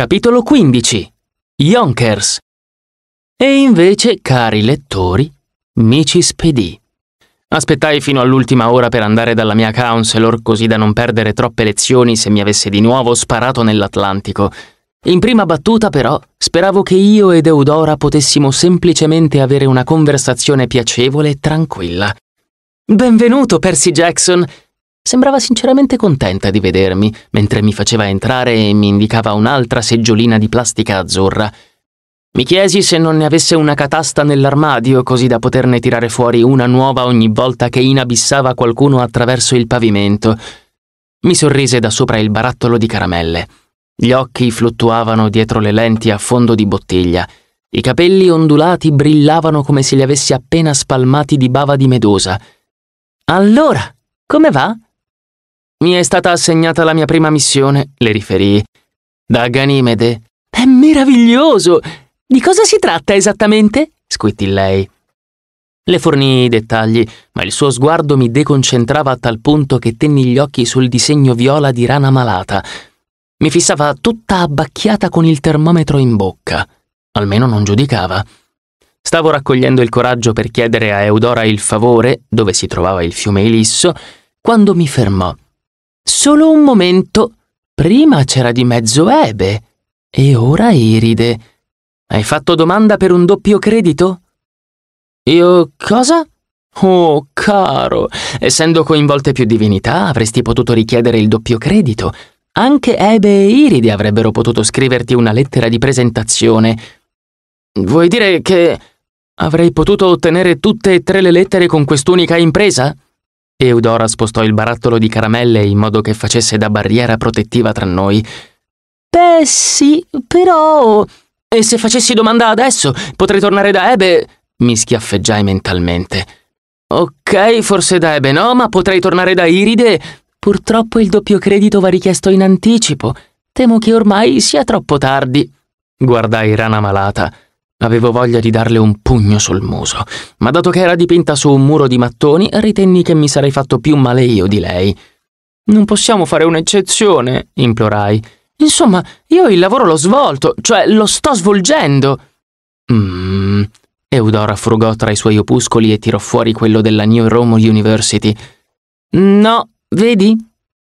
Capitolo 15 Yonkers E invece, cari lettori, mi ci spedì. Aspettai fino all'ultima ora per andare dalla mia counselor così da non perdere troppe lezioni se mi avesse di nuovo sparato nell'Atlantico. In prima battuta, però, speravo che io ed Eudora potessimo semplicemente avere una conversazione piacevole e tranquilla. Benvenuto, Percy Jackson, Sembrava sinceramente contenta di vedermi, mentre mi faceva entrare e mi indicava un'altra seggiolina di plastica azzurra. Mi chiesi se non ne avesse una catasta nell'armadio, così da poterne tirare fuori una nuova ogni volta che inabissava qualcuno attraverso il pavimento. Mi sorrise da sopra il barattolo di caramelle. Gli occhi fluttuavano dietro le lenti a fondo di bottiglia. I capelli ondulati brillavano come se li avessi appena spalmati di bava di medusa. Allora, come va? Mi è stata assegnata la mia prima missione, le riferì. Da Ganimede. È meraviglioso! Di cosa si tratta esattamente? squittì lei. Le fornii i dettagli, ma il suo sguardo mi deconcentrava a tal punto che tenni gli occhi sul disegno viola di rana malata. Mi fissava tutta abbacchiata con il termometro in bocca. Almeno non giudicava. Stavo raccogliendo il coraggio per chiedere a Eudora il favore, dove si trovava il fiume Elisso, quando mi fermò. Solo un momento. Prima c'era di mezzo Ebe e ora Iride. Hai fatto domanda per un doppio credito? Io cosa? Oh, caro, essendo coinvolte più divinità, avresti potuto richiedere il doppio credito. Anche Ebe e Iride avrebbero potuto scriverti una lettera di presentazione. Vuoi dire che avrei potuto ottenere tutte e tre le lettere con quest'unica impresa? Eudora spostò il barattolo di caramelle in modo che facesse da barriera protettiva tra noi. Beh, sì, però. E se facessi domanda adesso, potrei tornare da Ebe. Mi schiaffeggiai mentalmente. Ok, forse da Ebe no, ma potrei tornare da Iride. Purtroppo il doppio credito va richiesto in anticipo. Temo che ormai sia troppo tardi. Guardai Rana malata. Avevo voglia di darle un pugno sul muso, ma dato che era dipinta su un muro di mattoni, ritenni che mi sarei fatto più male io di lei. Non possiamo fare un'eccezione, implorai. Insomma, io il lavoro l'ho svolto, cioè lo sto svolgendo. Mmm. Eudora frugò tra i suoi opuscoli e tirò fuori quello della New Rome University. No, vedi?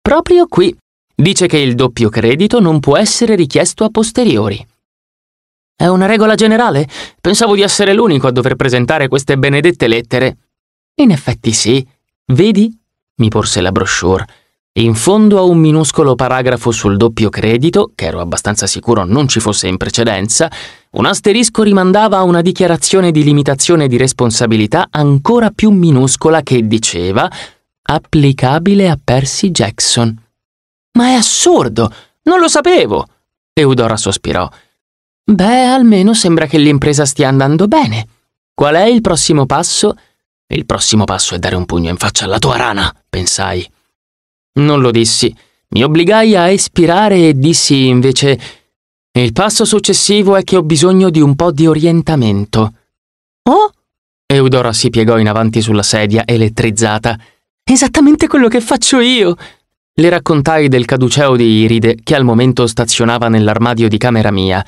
Proprio qui. Dice che il doppio credito non può essere richiesto a posteriori. È una regola generale? Pensavo di essere l'unico a dover presentare queste benedette lettere. In effetti sì. Vedi? mi porse la brochure. In fondo a un minuscolo paragrafo sul doppio credito, che ero abbastanza sicuro non ci fosse in precedenza, un asterisco rimandava a una dichiarazione di limitazione di responsabilità ancora più minuscola che diceva applicabile a Percy Jackson. Ma è assurdo! Non lo sapevo! Eudora sospirò. Beh, almeno sembra che l'impresa stia andando bene. Qual è il prossimo passo? Il prossimo passo è dare un pugno in faccia alla tua rana, pensai. Non lo dissi. Mi obbligai a espirare e dissi invece Il passo successivo è che ho bisogno di un po' di orientamento. Oh? Eudora si piegò in avanti sulla sedia, elettrizzata. Esattamente quello che faccio io. Le raccontai del caduceo di Iride che al momento stazionava nell'armadio di camera mia.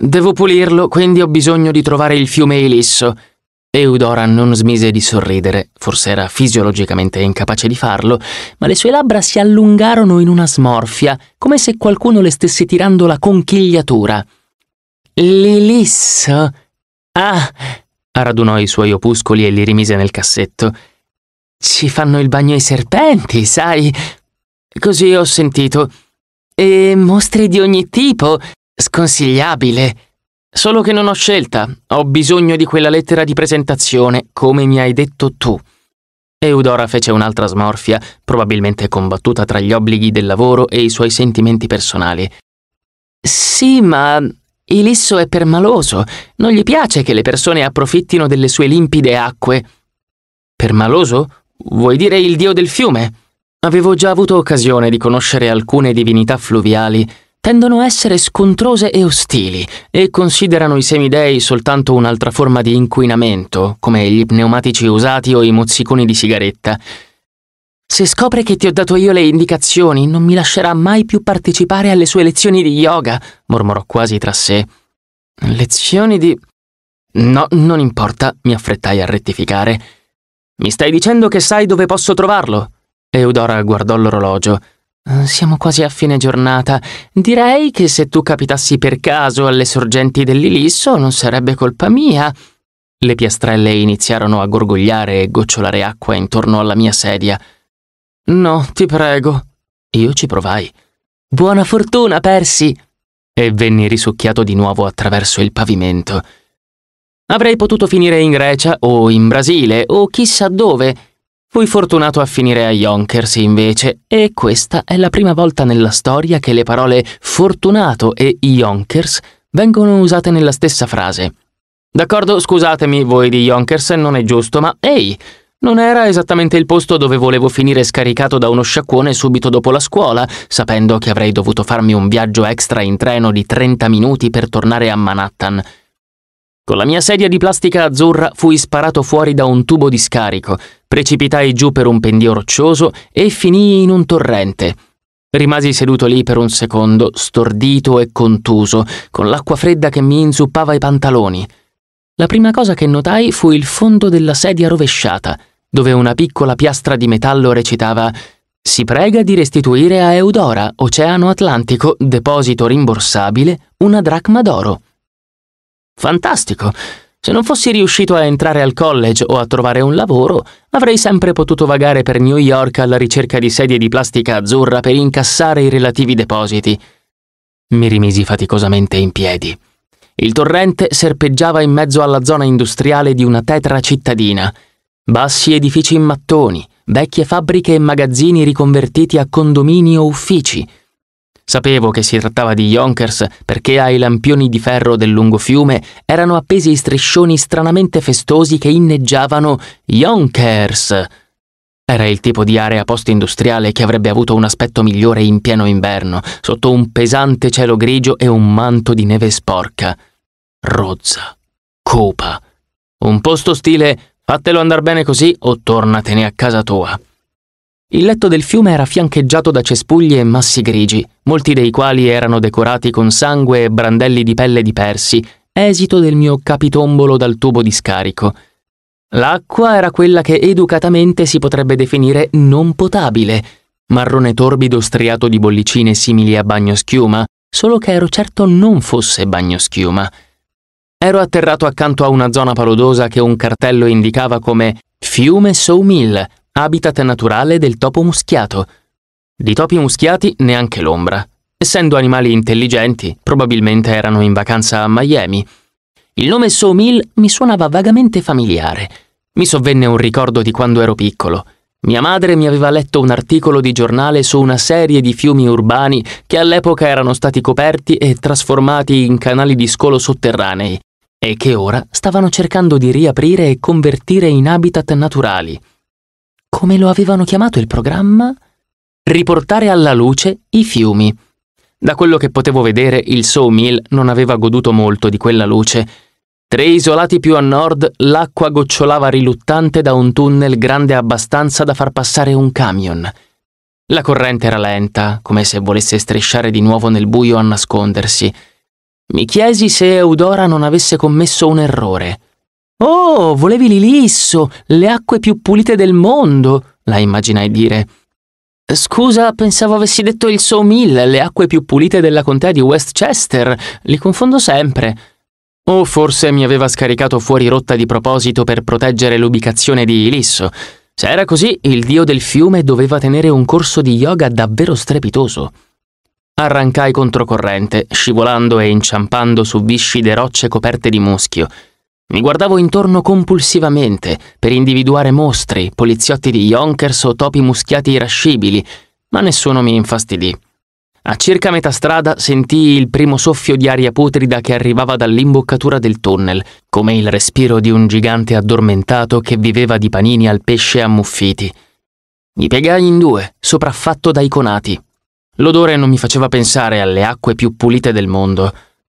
Devo pulirlo, quindi ho bisogno di trovare il fiume Elisso. Eudora non smise di sorridere, forse era fisiologicamente incapace di farlo, ma le sue labbra si allungarono in una smorfia, come se qualcuno le stesse tirando la conchigliatura. L'Elisso? Ah! radunò i suoi opuscoli e li rimise nel cassetto. Ci fanno il bagno i serpenti, sai? Così ho sentito. E mostri di ogni tipo, Sconsigliabile. Solo che non ho scelta. Ho bisogno di quella lettera di presentazione, come mi hai detto tu. Eudora fece un'altra smorfia, probabilmente combattuta tra gli obblighi del lavoro e i suoi sentimenti personali. Sì, ma Ilisso è permaloso. Non gli piace che le persone approfittino delle sue limpide acque. Permaloso? Vuoi dire il dio del fiume? Avevo già avuto occasione di conoscere alcune divinità fluviali tendono a essere scontrose e ostili e considerano i semidei soltanto un'altra forma di inquinamento, come gli pneumatici usati o i mozziconi di sigaretta. Se scopre che ti ho dato io le indicazioni, non mi lascerà mai più partecipare alle sue lezioni di yoga, mormorò quasi tra sé. Lezioni di... No, non importa, mi affrettai a rettificare. Mi stai dicendo che sai dove posso trovarlo? Eudora guardò l'orologio. Eh, siamo quasi a fine giornata. Direi che se tu capitassi per caso alle sorgenti dell'Ilisso non sarebbe colpa mia. Le piastrelle iniziarono a gorgogliare e gocciolare acqua intorno alla mia sedia. No, ti prego. Io ci provai. Buona fortuna, Persi! E venni risucchiato di nuovo attraverso il pavimento. Avrei potuto finire in Grecia o in Brasile o chissà dove Fui fortunato a finire a Yonkers invece, e questa è la prima volta nella storia che le parole fortunato e Yonkers vengono usate nella stessa frase. D'accordo, scusatemi voi di Yonkers, non è giusto, ma ehi, non era esattamente il posto dove volevo finire scaricato da uno sciacquone subito dopo la scuola, sapendo che avrei dovuto farmi un viaggio extra in treno di 30 minuti per tornare a Manhattan. Con la mia sedia di plastica azzurra fui sparato fuori da un tubo di scarico, precipitai giù per un pendio roccioso e finii in un torrente. Rimasi seduto lì per un secondo, stordito e contuso, con l'acqua fredda che mi inzuppava i pantaloni. La prima cosa che notai fu il fondo della sedia rovesciata, dove una piccola piastra di metallo recitava Si prega di restituire a Eudora, Oceano Atlantico, deposito rimborsabile, una dracma d'oro. Fantastico! Se non fossi riuscito a entrare al college o a trovare un lavoro, avrei sempre potuto vagare per New York alla ricerca di sedie di plastica azzurra per incassare i relativi depositi. Mi rimisi faticosamente in piedi. Il torrente serpeggiava in mezzo alla zona industriale di una tetra cittadina. Bassi edifici in mattoni, vecchie fabbriche e magazzini riconvertiti a condomini o uffici, Sapevo che si trattava di Yonkers perché ai lampioni di ferro del lungo fiume erano appesi striscioni stranamente festosi che inneggiavano Yonkers. Era il tipo di area post-industriale che avrebbe avuto un aspetto migliore in pieno inverno, sotto un pesante cielo grigio e un manto di neve sporca. Rozza, cupa. Un posto stile fatelo andar bene così o tornatene a casa tua. Il letto del fiume era fiancheggiato da cespugli e massi grigi, molti dei quali erano decorati con sangue e brandelli di pelle di persi, esito del mio capitombolo dal tubo di scarico. L'acqua era quella che educatamente si potrebbe definire non potabile, marrone torbido striato di bollicine simili a bagnoschiuma, solo che ero certo non fosse bagnoschiuma. Ero atterrato accanto a una zona paludosa che un cartello indicava come Fiume Sawmill, habitat naturale del topo muschiato. Di topi muschiati neanche l'ombra. Essendo animali intelligenti, probabilmente erano in vacanza a Miami. Il nome Somil mi suonava vagamente familiare. Mi sovvenne un ricordo di quando ero piccolo. Mia madre mi aveva letto un articolo di giornale su una serie di fiumi urbani che all'epoca erano stati coperti e trasformati in canali di scolo sotterranei e che ora stavano cercando di riaprire e convertire in habitat naturali come lo avevano chiamato il programma? Riportare alla luce i fiumi. Da quello che potevo vedere, il Sawmill non aveva goduto molto di quella luce. Tre isolati più a nord, l'acqua gocciolava riluttante da un tunnel grande abbastanza da far passare un camion. La corrente era lenta, come se volesse strisciare di nuovo nel buio a nascondersi. Mi chiesi se Eudora non avesse commesso un errore. Oh, volevi l'ilisso, le acque più pulite del mondo, la immaginai dire. Scusa, pensavo avessi detto il Sawmill, le acque più pulite della contea di Westchester, li confondo sempre. O forse mi aveva scaricato fuori rotta di proposito per proteggere l'ubicazione di Ilisso. Se era così, il dio del fiume doveva tenere un corso di yoga davvero strepitoso. Arrancai controcorrente, scivolando e inciampando su viscide rocce coperte di muschio. Mi guardavo intorno compulsivamente per individuare mostri, poliziotti di Yonkers o topi muschiati irascibili, ma nessuno mi infastidì. A circa metà strada sentii il primo soffio di aria putrida che arrivava dall'imboccatura del tunnel, come il respiro di un gigante addormentato che viveva di panini al pesce ammuffiti. Mi piegai in due, sopraffatto dai conati. L'odore non mi faceva pensare alle acque più pulite del mondo.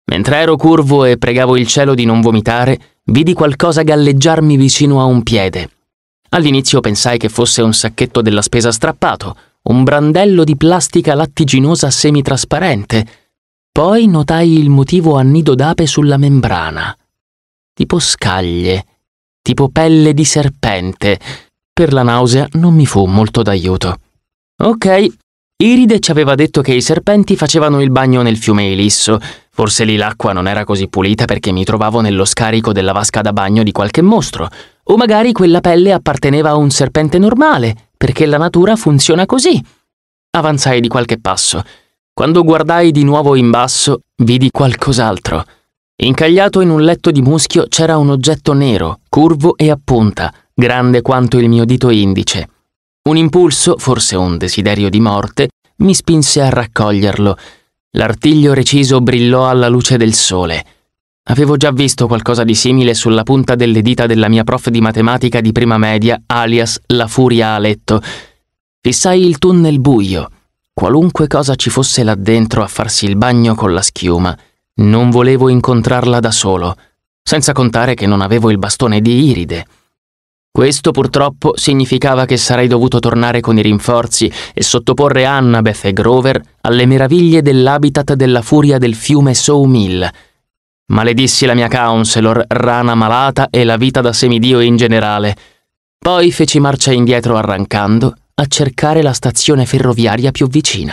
Mentre ero curvo e pregavo il cielo di non vomitare, vidi qualcosa galleggiarmi vicino a un piede. All'inizio pensai che fosse un sacchetto della spesa strappato, un brandello di plastica lattiginosa semitrasparente. Poi notai il motivo a nido d'ape sulla membrana. Tipo scaglie, tipo pelle di serpente. Per la nausea non mi fu molto d'aiuto. Ok, Iride ci aveva detto che i serpenti facevano il bagno nel fiume Elisso Forse lì l'acqua non era così pulita perché mi trovavo nello scarico della vasca da bagno di qualche mostro, o magari quella pelle apparteneva a un serpente normale, perché la natura funziona così. Avanzai di qualche passo. Quando guardai di nuovo in basso, vidi qualcos'altro. Incagliato in un letto di muschio c'era un oggetto nero, curvo e a punta, grande quanto il mio dito indice. Un impulso, forse un desiderio di morte, mi spinse a raccoglierlo L'artiglio reciso brillò alla luce del sole. Avevo già visto qualcosa di simile sulla punta delle dita della mia prof di matematica di prima media, alias la furia a letto. Fissai il tunnel buio. Qualunque cosa ci fosse là dentro a farsi il bagno con la schiuma, non volevo incontrarla da solo, senza contare che non avevo il bastone di Iride. Questo purtroppo significava che sarei dovuto tornare con i rinforzi e sottoporre Annabeth e Grover alle meraviglie dell'habitat della furia del fiume Sawmill. Maledissi la mia counselor, rana malata e la vita da semidio in generale. Poi feci marcia indietro arrancando a cercare la stazione ferroviaria più vicina.